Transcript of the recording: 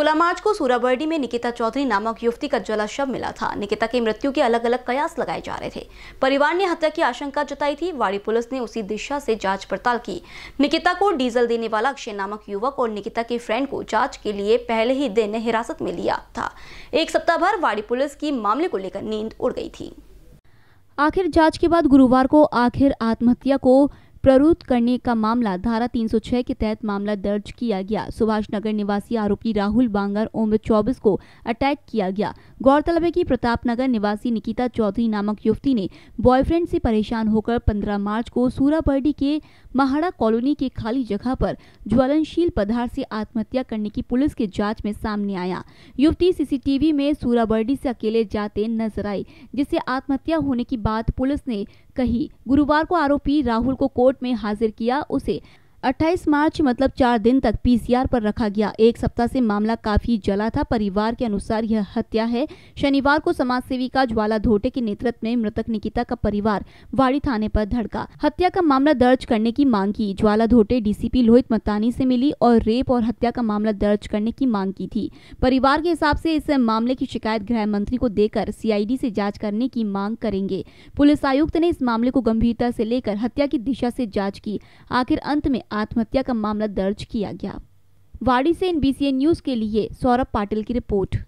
16 मार्च को सूराबर्डी में निकिता चौधरी नामक युवती का जला शव मिला था निकिता की मृत्यु के अलग अलग कयास लगाए जा रहे थे परिवार ने हत्या की आशंका जताई थी वाड़ी पुलिस ने उसी दिशा से जांच पड़ताल की निकिता को डीजल देने वाला अक्षय नामक युवक और निकिता के फ्रेंड को जांच के लिए पहले ही दिन हिरासत में लिया था एक सप्ताह भर वाड़ी पुलिस की मामले को लेकर नींद उड़ गई थी आखिर जांच के बाद गुरुवार को आखिर आत्महत्या को प्ररूत करने का मामला धारा 306 के तहत मामला दर्ज किया गया सुभाष नगर निवासी आरोपी राहुल बांगर उम्र 24 को अटैक किया गया गौरतलब है कि प्रताप नगर निवासी निकिता चौधरी नामक युवती ने बॉयफ्रेंड से परेशान होकर 15 मार्च को सूराबर्डी के महाड़ा कॉलोनी के खाली जगह पर ज्वलनशील पदार्थ से आत्महत्या करने की पुलिस के जाँच में सामने आया युवती सीसीटीवी में सूराबर्डी से अकेले जाते नजर आई जिससे आत्महत्या होने की बात पुलिस ने कही गुरुवार को आरोपी राहुल को कोर्ट में हाजिर किया उसे 28 मार्च मतलब चार दिन तक पीसीआर पर रखा गया एक सप्ताह से मामला काफी जला था परिवार के अनुसार यह हत्या है शनिवार को समाज सेविका ज्वाला धोटे के नेतृत्व में मृतक निकिता का परिवार वाड़ी थाने पर धड़का हत्या का मामला दर्ज करने की मांग की ज्वाला धोटे डीसीपी लोहित मतानी से मिली और रेप और हत्या का मामला दर्ज करने की मांग की थी परिवार के हिसाब से इस मामले की शिकायत गृह मंत्री को देकर सीआईडी से जाँच करने की मांग करेंगे पुलिस आयुक्त ने इस मामले को गंभीरता से लेकर हत्या की दिशा से जाँच की आखिर अंत में आत्महत्या का मामला दर्ज किया गया वाड़ी से एन न्यूज़ के लिए सौरभ पाटिल की रिपोर्ट